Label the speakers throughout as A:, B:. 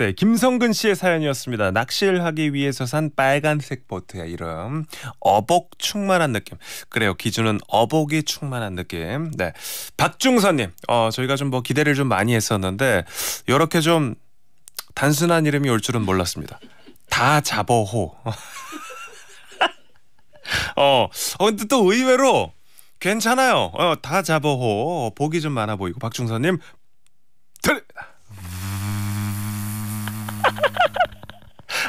A: 때 네, 김성근 씨의 사연이었습니다. 낚시를 하기 위해서 산 빨간색 보트의 이름 어복 충만한 느낌. 그래요. 기준은 어복이 충만한 느낌. 네, 박중선님. 어 저희가 좀 뭐 기대를 좀 많이 했었는데 이렇게 좀 단순한 이름이 올 줄은 몰랐습니다. 다 잡어호. 어, 어 근데 또 의외로 괜찮아요. 어, 다 잡어호. 복이 좀 많아 보이고. 박중선님,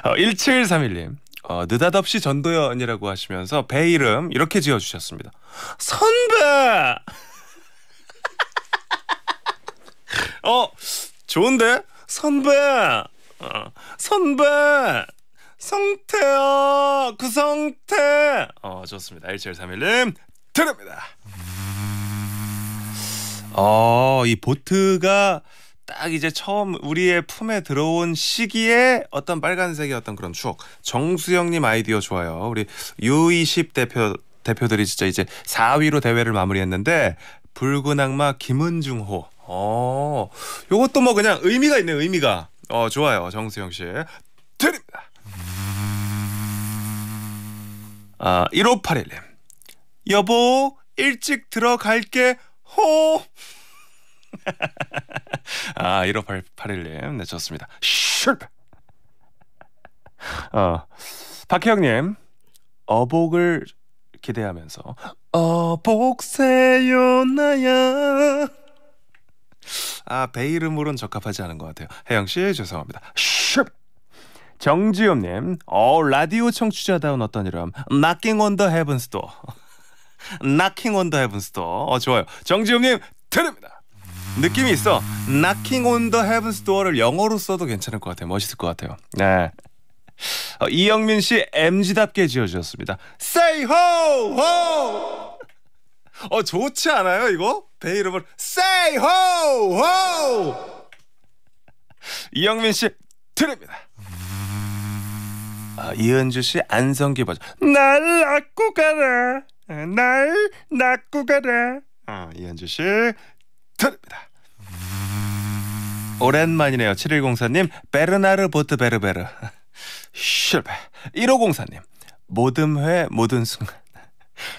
A: 어, 1731님. 어, 느닷없이 전도연이라고 하시면서 배 이름 이렇게 지어주셨습니다. 선배! 어, 좋은데? 선배! 어, 선배! 성태야! 그 성태! 어, 좋습니다. 1731님, 드립니다. 어, 이 보트가 딱 이제 처음 우리의 품에 들어온 시기에 어떤 빨간색의 어떤 그런 추억. 정수영님 아이디어 좋아요. 우리 U20 대표 대표들이 진짜 이제 4위로 대회를 마무리했는데 붉은 악마 김은중호. 어, 요것도 뭐 그냥 의미가 있네 의미가. 어 좋아요 정수영 씨 드립니다. 아 1581님 여보 일찍 들어갈게 호. 아1 5 8 8님네 좋습니다 슈슐 어, 박혜영님 어복을 기대하면서 어복세요 나야 아배 이름으론 적합하지 않은 것 같아요 혜영씨 죄송합니다 슉 정지엽님 어 라디오 청취자다운 어떤 이름 Knocking on the Heavens Door Knocking on the Heavens Door 어 좋아요 정지엽님 드립니다 느낌이 있어. Knocking on the Heaven's Door를 영어로 써도 괜찮을 것 같아요. 멋있을 것 같아요. 네. 어, 이영민 씨 MG답게 지어주셨습니다. Say ho ho. 어 좋지 않아요 이거? 배 이름을 Say ho ho. 이영민 씨 드립니다. 어, 이은주 씨 안성기 버전. 날 낳고 가라. 아, 날 낳고 가라. 어, 아, 이현주 씨 드립니다. 오랜만이네요. 7104님 베르나르 보트 베르베르 실패. 1504님 모든 회 모든 순간.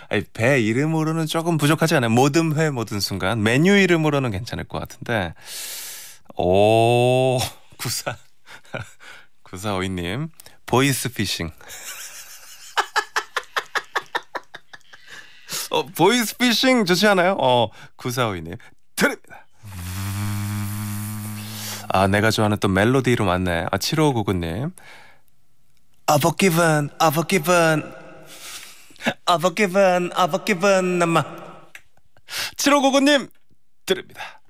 A: 아니, 배 이름으로는 조금 부족하지 않아요? 모든 회 모든 순간 메뉴 이름으로는 괜찮을 것 같은데 오 구사 구사오이님 보이스 피싱 어, 보이스 피싱 좋지 않아요? 어 구사오이님 아, 내가 좋아하는 또 멜로디로 만네. 아, 7599님. I've forgiven, I've forgiven, I've g i v e n I've g i v e n 7599님, 드립니다.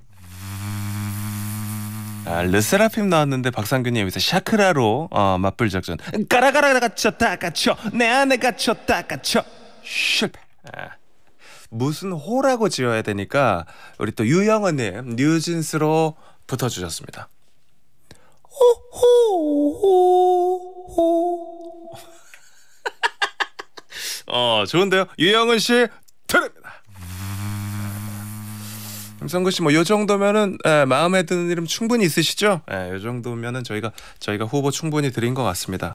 A: 아, 르세라핌 나왔는데 박상균이 여기서 샤크라로 어, 맞불 작전 까라가라 갇혔다 갇혀 내 안에 갇혔다 갇혀 실패 아, 무슨 호라고 지어야 되니까 우리 또 유영언님 뉴진스로 붙어주셨습니다. 어, 좋은데요? 유영은 씨, 드립니다. 김성근 씨, 뭐, 요 정도면은, 에, 마음에 드는 이름 충분히 있으시죠? 예, 요 정도면은 저희가, 저희가 후보 충분히 드린 것 같습니다.